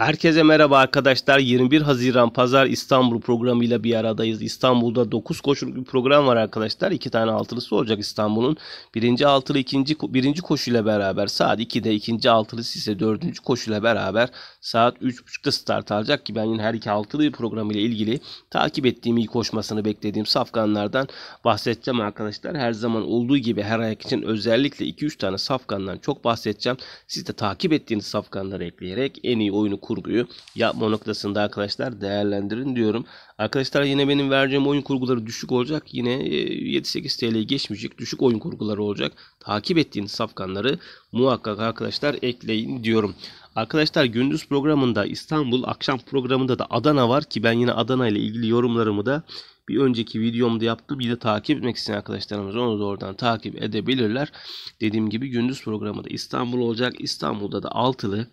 Herkese merhaba arkadaşlar. 21 Haziran Pazar İstanbul programıyla bir aradayız. İstanbul'da 9 koşuluk bir program var arkadaşlar. 2 tane altılısı olacak İstanbul'un. Birinci altılı ikinci, birinci koşuyla beraber saat 2'de ikinci altılısı ise dördüncü koşuyla beraber saat 3.30'da start alacak ki ben yine her iki altılı programıyla ilgili takip ettiğim iyi koşmasını beklediğim safkanlardan bahsedeceğim arkadaşlar. Her zaman olduğu gibi her ayak için özellikle 2-3 tane safkandan çok bahsedeceğim. Siz de takip ettiğiniz safkanları ekleyerek en iyi oyunu kurguyu yapma noktasında arkadaşlar değerlendirin diyorum. Arkadaşlar yine benim vereceğim oyun kurguları düşük olacak. Yine 7-8 e, TL'yi geçmeyecek düşük oyun kurguları olacak. Takip ettiğiniz safkanları muhakkak arkadaşlar ekleyin diyorum. Arkadaşlar gündüz programında İstanbul, akşam programında da Adana var ki ben yine Adana ile ilgili yorumlarımı da bir önceki videomda yaptım. Bir de takip etmek isteyen arkadaşlarımız onu da oradan takip edebilirler. Dediğim gibi gündüz programında İstanbul olacak. İstanbul'da da altılı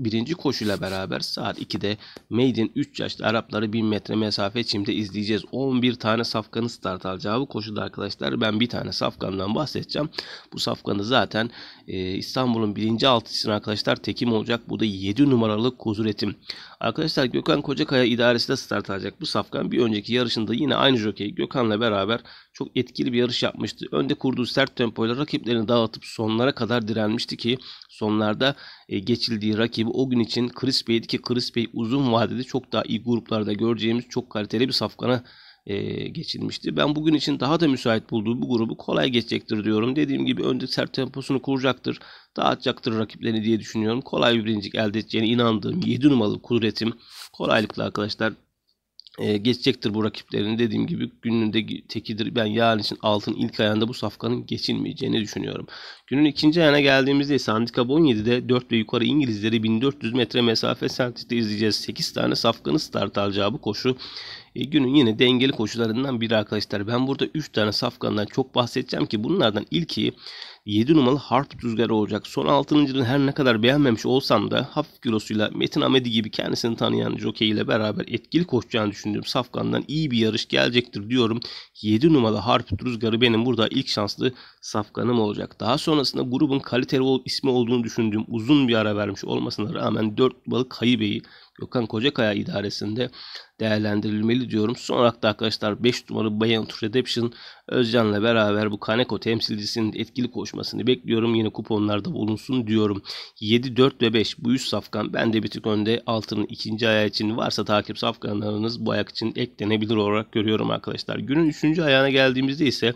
birinci koşuyla beraber saat 2'de Maiden 3 yaşlı Arapları 1000 metre mesafe çimde izleyeceğiz. 11 tane safkanı start alacağı bu koşuda arkadaşlar ben bir tane safkandan bahsedeceğim. Bu safkanı zaten e, İstanbul'un birinci altısını arkadaşlar tekim olacak. Bu da 7 numaralı kozuretim. Arkadaşlar Gökhan Kocakaya idaresinde start alacak. Bu safkan bir önceki yarışında yine aynı Jokey Gökhan'la beraber çok etkili bir yarış yapmıştı. Önde kurduğu sert tempoyla rakiplerini dağıtıp sonlara kadar direnmişti ki sonlarda e, geçildiği rakip gibi o gün için Chris Bey'di ki Chris Bey uzun vadede çok daha iyi gruplarda göreceğimiz çok kaliteli bir safkana e, geçilmişti. Ben bugün için daha da müsait bulduğu bu grubu kolay geçecektir diyorum. Dediğim gibi önde sert temposunu kuracaktır. Dağıtacaktır rakiplerini diye düşünüyorum. Kolay bir birincilik elde edeceğine inandığım 7 numaralı kudretim kolaylıkla arkadaşlar e, geçecektir bu rakiplerin dediğim gibi gününde tekidir. Ben yarın için altın ilk ayağında bu safkanın geçilmeyeceğini düşünüyorum. Günün ikinci ayağına geldiğimizde ise handikap 17'de 4 ve yukarı İngilizleri 1400 metre mesafe sertlikte izleyeceğiz. 8 tane safkanın start alacağı bu koşu e, günün yine dengeli koşularından biri arkadaşlar. Ben burada 3 tane safkandan çok bahsedeceğim ki bunlardan ilki 7 numaralı Harp Rüzgarı olacak. Son 6.'nın her ne kadar beğenmemiş olsam da hafif kilosuyla Metin Amedi gibi kendisini tanıyan jockey ile beraber etkili koşacağını düşündüğüm safkandan iyi bir yarış gelecektir diyorum. 7 numaralı Harp Rüzgarı benim burada ilk şanslı safkanım olacak. Daha sonrasında grubun kaliteli ismi olduğunu düşündüğüm uzun bir ara vermiş olmasına rağmen 4 numaralı Kayıbeyi Gökhan Kocakaya idaresinde değerlendirilmeli diyorum. Son olarak da arkadaşlar 5 numaralı Bayern Redemption Özcan'la beraber bu Kaneko temsilcisinin etkili koşmasını bekliyorum. Yine kuponlarda bulunsun diyorum. 7, 4 ve 5 bu üst safkan. Ben de bir tık önde altının ikinci ayağı için varsa takip safkanlarınız bu ayak için eklenebilir olarak görüyorum arkadaşlar. Günün 3. ayağına geldiğimizde ise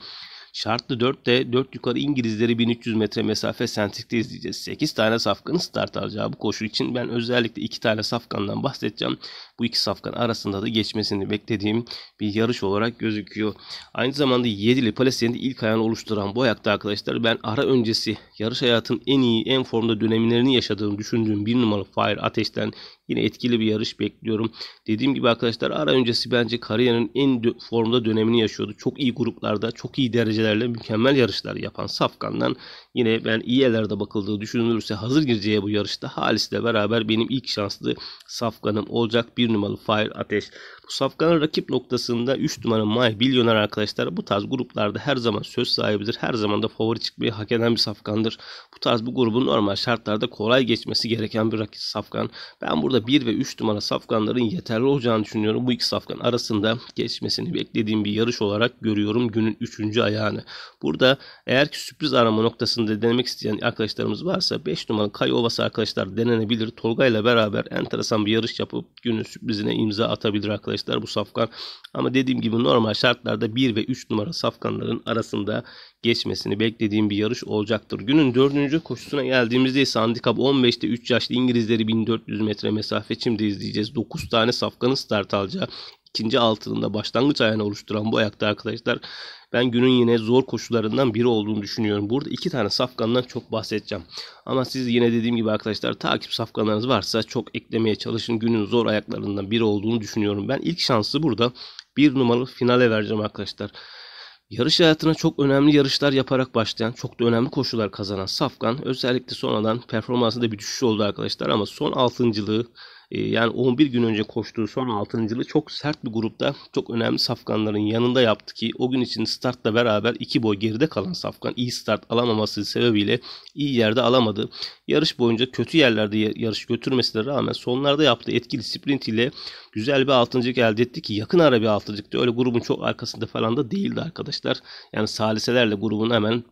Şartlı 4 de 4 yukarı İngilizleri 1300 metre mesafe sentrikte izleyeceğiz. 8 tane safkanın start alacağı bu koşu için ben özellikle 2 tane safkandan bahsedeceğim. Bu iki safkan arasında da geçmesini beklediğim bir yarış olarak gözüküyor. Aynı zamanda 7'li Palestine'de ilk ayağını oluşturan bu ayakta arkadaşlar ben ara öncesi yarış hayatın en iyi en formda dönemlerini yaşadığını düşündüğüm bir numaralı Fire Ateş'ten Yine etkili bir yarış bekliyorum. Dediğim gibi arkadaşlar ara öncesi bence kariyerinin en formda dönemini yaşıyordu. Çok iyi gruplarda, çok iyi derecelerle mükemmel yarışlar yapan Safkan'dan yine ben iyi yerlerde bakıldığı düşünülürse hazır gireceği bu yarışta Halis'le beraber benim ilk şanslı Safkan'ım olacak. Bir numaralı Fire Ateş. Bu safkanın rakip noktasında 3 numara May Bilyoner arkadaşlar bu tarz gruplarda her zaman söz sahibidir. Her zaman da favori çıkmayı hak eden bir safkandır. Bu tarz bu grubun normal şartlarda kolay geçmesi gereken bir rakip safkan. Ben burada 1 ve 3 numara safkanların yeterli olacağını düşünüyorum. Bu iki safkan arasında geçmesini beklediğim bir yarış olarak görüyorum günün 3. ayağını. Burada eğer ki sürpriz arama noktasında denemek isteyen arkadaşlarımız varsa 5 numara Kay Ovası arkadaşlar denenebilir. Tolga ile beraber enteresan bir yarış yapıp günün sürprizine imza atabilir arkadaşlar arkadaşlar bu safkan. Ama dediğim gibi normal şartlarda 1 ve 3 numara safkanların arasında geçmesini beklediğim bir yarış olacaktır. Günün 4. koşusuna geldiğimizde ise handikap 15'te 3 yaşlı İngilizleri 1400 metre mesafe çimde izleyeceğiz. 9 tane safkanın start alacağı ikinci altında başlangıç ayağını oluşturan bu ayakta arkadaşlar ben günün yine zor koşullarından biri olduğunu düşünüyorum. Burada iki tane safkandan çok bahsedeceğim. Ama siz yine dediğim gibi arkadaşlar takip safkanlarınız varsa çok eklemeye çalışın. Günün zor ayaklarından biri olduğunu düşünüyorum. Ben ilk şansı burada bir numaralı finale vereceğim arkadaşlar. Yarış hayatına çok önemli yarışlar yaparak başlayan, çok da önemli koşular kazanan Safkan özellikle sonradan performansında bir düşüş oldu arkadaşlar ama son altıncılığı ee, yani 11 gün önce koştuğu son altıncılı çok sert bir grupta çok önemli safkanların yanında yaptı ki o gün için startla beraber iki boy geride kalan safkan iyi start alamaması sebebiyle iyi yerde alamadı. Yarış boyunca kötü yerlerde yarış götürmesine rağmen sonlarda yaptığı etkili sprint ile güzel bir altıncılık elde etti ki yakın ara bir altıncılıktı. Öyle grubun çok arkasında falan da değildi arkadaşlar. Yani saliselerle grubun hemen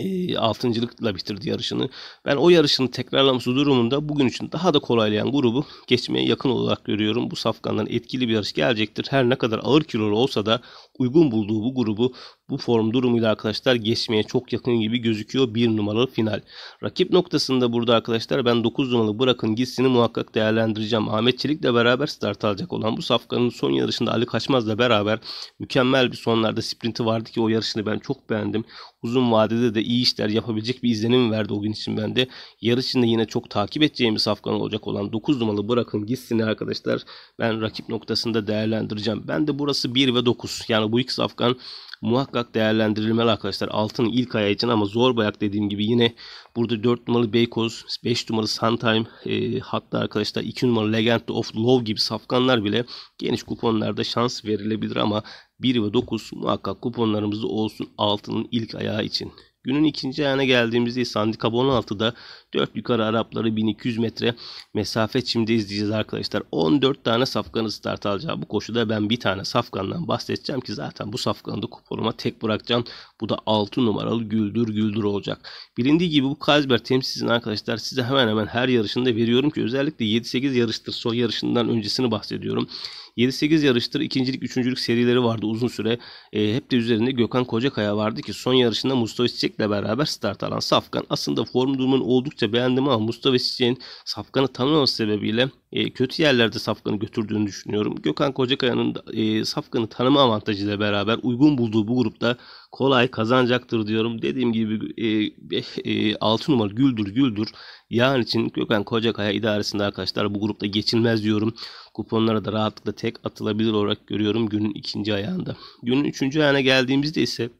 ee, altıncılıkla bitirdi yarışını. Ben o yarışını tekrarlaması durumunda bugün için daha da kolaylayan grubu geçmeye yakın olarak görüyorum. Bu safkandan etkili bir yarış gelecektir. Her ne kadar ağır kilolu olsa da uygun bulduğu bu grubu bu form durumuyla arkadaşlar geçmeye çok yakın gibi gözüküyor. 1 numaralı final. Rakip noktasında burada arkadaşlar ben 9 numaralı bırakın gitsini muhakkak değerlendireceğim. Ahmet Çelik Çelik'le beraber start alacak olan bu safkanın son yarışında Ali Kaçmaz'la beraber mükemmel bir sonlarda sprinti vardı ki o yarışını ben çok beğendim. Uzun vadede de iyi işler yapabilecek bir izlenim verdi o gün için ben de yarışında yine çok takip edeceğim bir safkan olacak olan 9 numaralı bırakın gitsini arkadaşlar ben rakip noktasında değerlendireceğim. Ben de burası 1 ve 9 yani bu iki safkan muhakkak değerlendirilmeli arkadaşlar. Altın ilk aya için ama zor bayak dediğim gibi yine burada 4 numaralı Beykoz, 5 numaralı Suntime e, hatta arkadaşlar 2 numaralı Legend of Love gibi safkanlar bile geniş kuponlarda şans verilebilir ama 1 ve 9 muhakkak kuponlarımızda olsun altının ilk ayağı için. Günün ikinci ayağına geldiğimizde ise handikap 16'da 4 yukarı Arapları 1200 metre mesafe çimde izleyeceğiz arkadaşlar. 14 tane safkanı start alacağı bu koşuda ben bir tane safkandan bahsedeceğim ki zaten bu safkanı da kuponuma tek bırakacağım. Bu da 6 numaralı Güldür Güldür olacak. Bilindiği gibi bu Kazber temsilcisini arkadaşlar size hemen hemen her yarışında veriyorum ki özellikle 7-8 yarıştır. Son yarışından öncesini bahsediyorum. 7-8 yarıştır ikincilik, üçüncülük serileri vardı uzun süre. E, hep de üzerinde Gökhan Kocakaya vardı ki son yarışında Mustafa Çiçek'le beraber start alan Safkan. Aslında form durumunu oldukça beğendim ama Mustafa Çiçek'in Safkan'ı tanımaması sebebiyle e, kötü yerlerde Safkan'ı götürdüğünü düşünüyorum. Gökhan Kocakaya'nın e, Safkan'ı tanıma avantajıyla beraber uygun bulduğu bu grupta kolay kazanacaktır diyorum. Dediğim gibi e, e, 6 numara güldür güldür. Yarın için Gökhan Kocakaya idaresinde arkadaşlar bu grupta geçilmez diyorum. Kuponlara da rahatlıkla tek atılabilir olarak görüyorum günün ikinci ayağında. Günün üçüncü ayağına geldiğimizde ise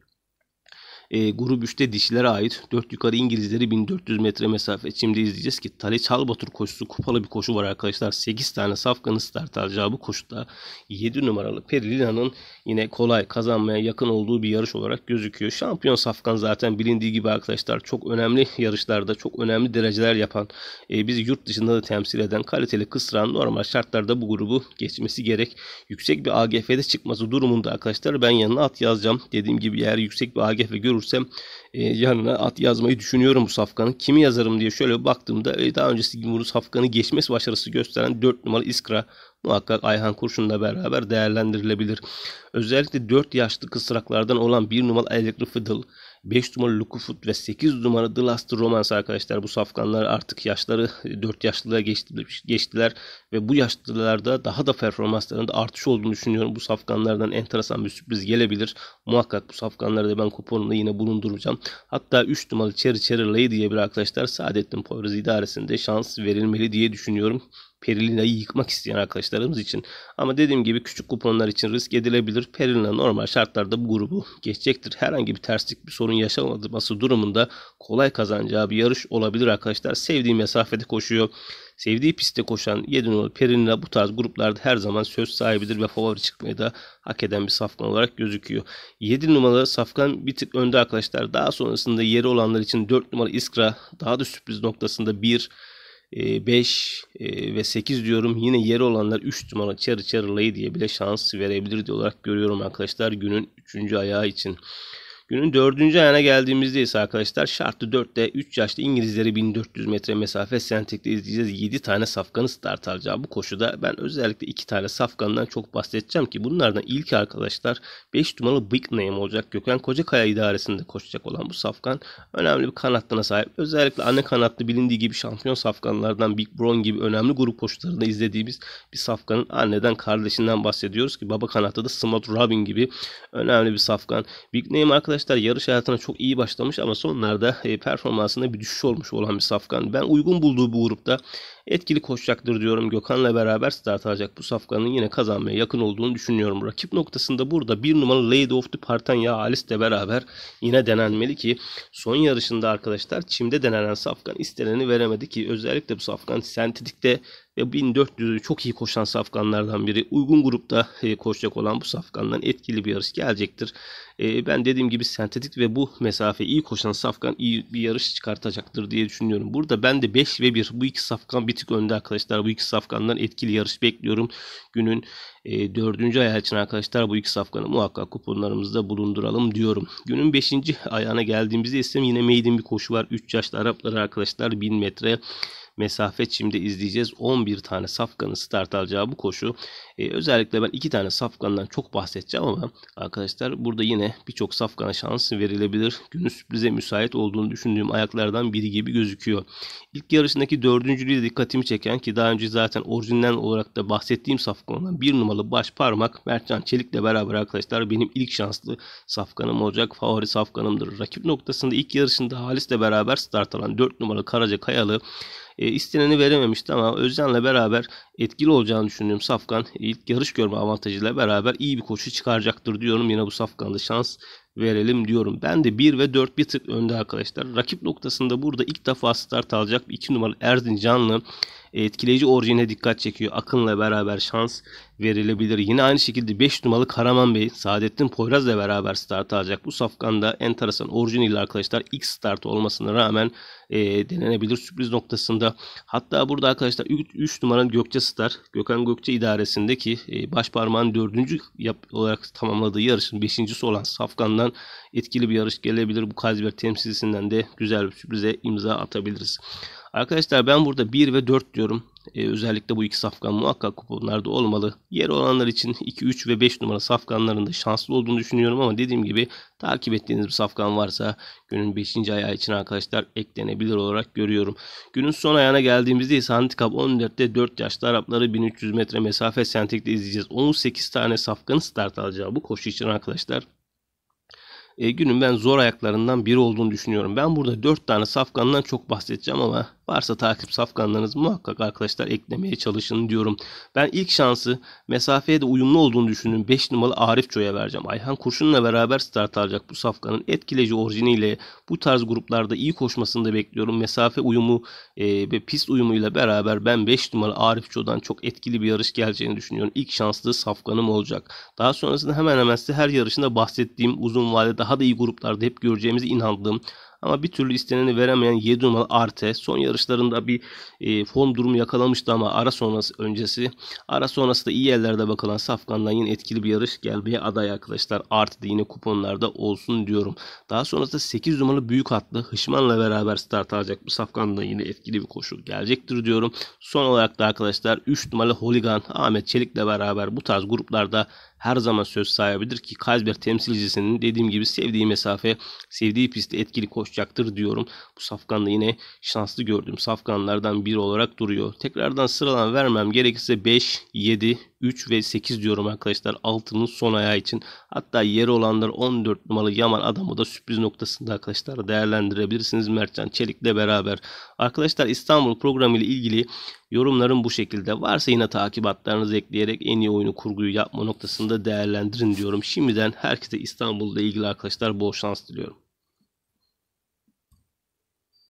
e, grup 3'te dişilere ait 4 yukarı İngilizleri 1400 metre mesafe. Şimdi izleyeceğiz ki Taliç Halbatur koşusu kupalı bir koşu var arkadaşlar. 8 tane safkanı start alacağı bu koşuda 7 numaralı Perilina'nın yine kolay kazanmaya yakın olduğu bir yarış olarak gözüküyor. Şampiyon safkan zaten bilindiği gibi arkadaşlar çok önemli yarışlarda çok önemli dereceler yapan e, bizi yurt dışında da temsil eden kaliteli kısran normal şartlarda bu grubu geçmesi gerek. Yüksek bir AGF'de çıkması durumunda arkadaşlar ben yanına at yazacağım. Dediğim gibi eğer yüksek bir AGF görürseniz düşünürsem e, yanına at yazmayı düşünüyorum bu safkanın. Kimi yazarım diye şöyle baktığımda e, daha öncesi gibi bunu safkanı geçmesi başarısı gösteren 4 numaralı Iskra muhakkak Ayhan Kurşun'la beraber değerlendirilebilir. Özellikle 4 yaşlı kısraklardan olan 1 numaralı Electric Fiddle 5 numara Lukufut ve 8 numara The Last Romance arkadaşlar. Bu safkanlar artık yaşları 4 yaşlılığa geçtiler ve bu yaşlılarda daha da performanslarında artış olduğunu düşünüyorum. Bu safkanlardan enteresan bir sürpriz gelebilir. Muhakkak bu safkanları da ben kuponunda yine bulunduracağım. Hatta 3 numaralı Cherry Cherry Lady diye bir arkadaşlar Saadettin Poyraz idaresinde şans verilmeli diye düşünüyorum. Perilina'yı yıkmak isteyen arkadaşlarımız için. Ama dediğim gibi küçük kuponlar için risk edilebilir. Perilina normal şartlarda bu grubu geçecektir. Herhangi bir terslik bir sorun yaşanması durumunda kolay kazanacağı bir yarış olabilir arkadaşlar. Sevdiği mesafede koşuyor. Sevdiği pistte koşan 7 numaralı Perilina bu tarz gruplarda her zaman söz sahibidir ve favori çıkmayı da hak eden bir safkan olarak gözüküyor. 7 numaralı safkan bir tık önde arkadaşlar. Daha sonrasında yeri olanlar için 4 numaralı Iskra daha da sürpriz noktasında 1 5 ee, e, ve 8 diyorum. Yine yeri olanlar 3 numara Cherry Cherry diye bile şans verebilir diye olarak görüyorum arkadaşlar günün 3. ayağı için. Günün dördüncü ayağına geldiğimizde ise arkadaşlar şartlı 4'te 3 yaşlı İngilizleri 1400 metre mesafe sentekte izleyeceğiz. 7 tane safkanı start alacağı bu koşuda ben özellikle 2 tane safkandan çok bahsedeceğim ki bunlardan ilki arkadaşlar 5 numaralı Big Name olacak. Gökhan Kocakaya idaresinde koşacak olan bu safkan önemli bir kanatlığına sahip. Özellikle anne kanatlı bilindiği gibi şampiyon safkanlardan Big Brown gibi önemli grup koşularında izlediğimiz bir safkanın anneden kardeşinden bahsediyoruz ki baba kanatta da Smart Robin gibi önemli bir safkan. Big Name arkadaşlar arkadaşlar yarış hayatına çok iyi başlamış ama sonlarda e, performansında bir düşüş olmuş olan bir safkan. Ben uygun bulduğu bu grupta etkili koşacaktır diyorum. Gökhan'la beraber start alacak bu safkanın yine kazanmaya yakın olduğunu düşünüyorum. Rakip noktasında burada bir numaralı Lady of the Partanya Alice ile beraber yine denenmeli ki son yarışında arkadaşlar çimde denenen safkan isteneni veremedi ki özellikle bu safkan sentetikte ve 1400'ü çok iyi koşan safkanlardan biri. Uygun grupta e, koşacak olan bu safkandan etkili bir yarış gelecektir. E, ben dediğim gibi sentetik ve bu mesafe iyi koşan safkan iyi bir yarış çıkartacaktır diye düşünüyorum. Burada ben de 5 ve 1 bu iki safkan bir tık önde arkadaşlar. Bu iki safkandan etkili yarış bekliyorum. Günün e, dördüncü ayağı için arkadaşlar bu iki safkanı muhakkak kuponlarımızda bulunduralım diyorum. Günün beşinci ayağına geldiğimizde ise yine maiden bir koşu var. 3 yaşlı Arapları arkadaşlar 1000 metre mesafe çimde izleyeceğiz. 11 tane safkanın start alacağı bu koşu. E, özellikle ben 2 tane safkandan çok bahsedeceğim ama arkadaşlar burada yine birçok safkana şans verilebilir. Günün sürprize müsait olduğunu düşündüğüm ayaklardan biri gibi gözüküyor. İlk yarışındaki dördüncülüğü de dikkatimi çeken ki daha önce zaten orijinal olarak da bahsettiğim safkanından bir numaralı baş parmak Mertcan Çelik'le beraber arkadaşlar benim ilk şanslı safkanım olacak. Favori safkanımdır. Rakip noktasında ilk yarışında Halis'le beraber start alan 4 numaralı Karaca Kayalı e, isteneni verememişti ama Özcan'la beraber etkili olacağını düşündüğüm Safkan e, ilk yarış görme avantajıyla beraber iyi bir koşu çıkaracaktır diyorum. Yine bu Safkan'da şans verelim diyorum. Ben de 1 ve 4 bir tık önde arkadaşlar. Rakip noktasında burada ilk defa start alacak 2 numaralı Erzincanlı etkileyici orijine dikkat çekiyor. Akın'la beraber şans verilebilir. Yine aynı şekilde 5 numaralı Karaman Bey, Saadettin Poyraz'la beraber start alacak. Bu safkanda enteresan orijin ile arkadaşlar ilk start olmasına rağmen e, denenebilir sürpriz noktasında. Hatta burada arkadaşlar 3 numaranın Gökçe Star, Gökhan Gökçe idaresindeki e, baş parmağın 4. Yap, olarak tamamladığı yarışın 5. olan safkandan etkili bir yarış gelebilir. Bu Kazber temsilcisinden de güzel bir sürprize imza atabiliriz. Arkadaşlar ben burada 1 ve 4 diyorum. Ee, özellikle bu iki safkan muhakkak kuponlarda olmalı. Yer olanlar için 2, 3 ve 5 numara safkanların şanslı olduğunu düşünüyorum ama dediğim gibi takip ettiğiniz bir safkan varsa günün 5. ayağı için arkadaşlar eklenebilir olarak görüyorum. Günün son ayağına geldiğimizde ise Handikap 14'te 4 yaşlı Arapları 1300 metre mesafe sentikte izleyeceğiz. 18 tane safkan start alacağı bu koşu için arkadaşlar e, günün ben zor ayaklarından biri olduğunu düşünüyorum. Ben burada 4 tane safkandan çok bahsedeceğim ama Varsa takip safkanlarınız muhakkak arkadaşlar eklemeye çalışın diyorum. Ben ilk şansı mesafeye de uyumlu olduğunu düşündüğüm 5 numaralı Arif Ço'ya vereceğim. Ayhan Kurşun'la beraber start alacak bu safkanın etkileci orijiniyle bu tarz gruplarda iyi koşmasını da bekliyorum. Mesafe uyumu e, ve pist uyumuyla beraber ben 5 numaralı Arif Ço'dan çok etkili bir yarış geleceğini düşünüyorum. İlk şanslı safkanım olacak. Daha sonrasında hemen hemen size her yarışında bahsettiğim uzun vade daha da iyi gruplarda hep göreceğimizi inandığım ama bir türlü isteneni veremeyen 7 numaralı Arte son yarışlarında bir e, form durumu yakalamıştı ama ara sonrası öncesi ara sonrası da iyi yerlerde bakılan Safkan'dan yine etkili bir yarış gelmeye aday arkadaşlar. Arte de yine kuponlarda olsun diyorum. Daha sonrasında 8 numaralı büyük atlı Hışman'la beraber start alacak. Bu Safkan'dan yine etkili bir koşu gelecektir diyorum. Son olarak da arkadaşlar 3 numaralı Holigan Ahmet Çelik'le beraber bu tarz gruplarda her zaman söz sahibidir ki Kazber temsilcisinin dediğim gibi sevdiği mesafe, sevdiği pistte etkili koşacaktır diyorum. Bu safkanla yine şanslı gördüm. Safkanlardan biri olarak duruyor. Tekrardan sıralan vermem gerekirse 5, 7, 3 ve 8 diyorum arkadaşlar altının son ayağı için. Hatta yeri olanlar 14 numaralı Yaman adamı da sürpriz noktasında arkadaşlar değerlendirebilirsiniz Mertcan Çelik'le beraber. Arkadaşlar İstanbul programı ile ilgili yorumlarım bu şekilde. Varsa yine takibatlarınızı ekleyerek en iyi oyunu kurguyu yapma noktasında değerlendirin diyorum. Şimdiden herkese İstanbul'da ilgili arkadaşlar bol şans diliyorum.